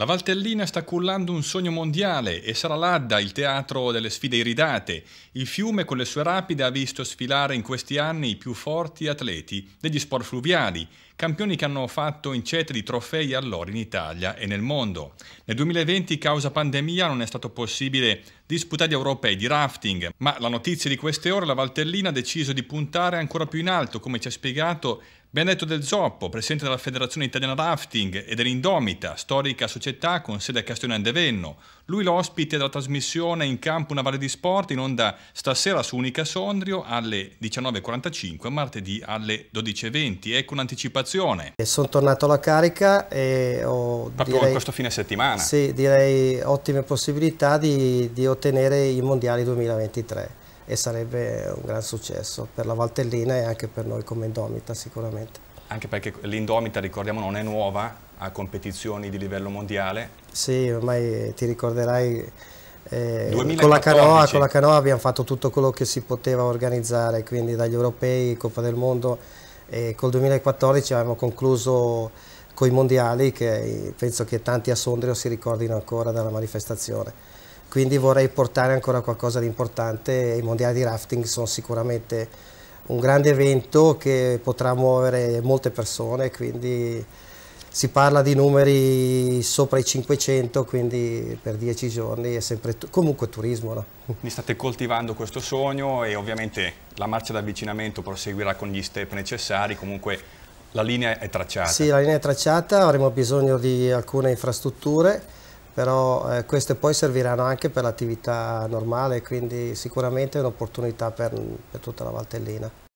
La Valtellina sta cullando un sogno mondiale e sarà l'Adda il teatro delle sfide iridate. Il fiume con le sue rapide ha visto sfilare in questi anni i più forti atleti degli sport fluviali, campioni che hanno fatto incete di trofei all'oro in Italia e nel mondo. Nel 2020, causa pandemia, non è stato possibile disputare gli europei di rafting, ma la notizia di queste ore la Valtellina ha deciso di puntare ancora più in alto, come ci ha spiegato Benedetto Del Zoppo, presidente della Federazione Italiana Rafting e dell'Indomita, storica società con sede a Castione Andevenno. Lui l'ospite della trasmissione In campo una valle di sport in onda stasera su Unica Sondrio alle 19.45, martedì alle 12.20. Ecco un'anticipazione. Sono tornato alla carica e ho... Proprio direi, questo fine settimana. Sì, direi ottime possibilità di, di ottenere i mondiali 2023 e sarebbe un gran successo per la Valtellina e anche per noi come Indomita sicuramente. Anche perché l'Indomita, ricordiamo, non è nuova, a competizioni di livello mondiale. Sì, ormai ti ricorderai eh, con, la canoa, con, la canoa, abbiamo fatto tutto quello che si poteva organizzare, quindi dagli europei, Coppa del Mondo e col 2014 abbiamo concluso con i mondiali che eh, penso che tanti a Sondrio si ricordino ancora dalla manifestazione quindi vorrei portare ancora qualcosa di importante. I mondiali di rafting sono sicuramente un grande evento che potrà muovere molte persone, quindi si parla di numeri sopra i 500, quindi per 10 giorni è sempre tu comunque turismo. No? Mi state coltivando questo sogno e ovviamente la marcia d'avvicinamento proseguirà con gli step necessari, comunque la linea è tracciata. Sì, la linea è tracciata, avremo bisogno di alcune infrastrutture però eh, queste poi serviranno anche per l'attività normale, quindi sicuramente è un'opportunità per, per tutta la Valtellina.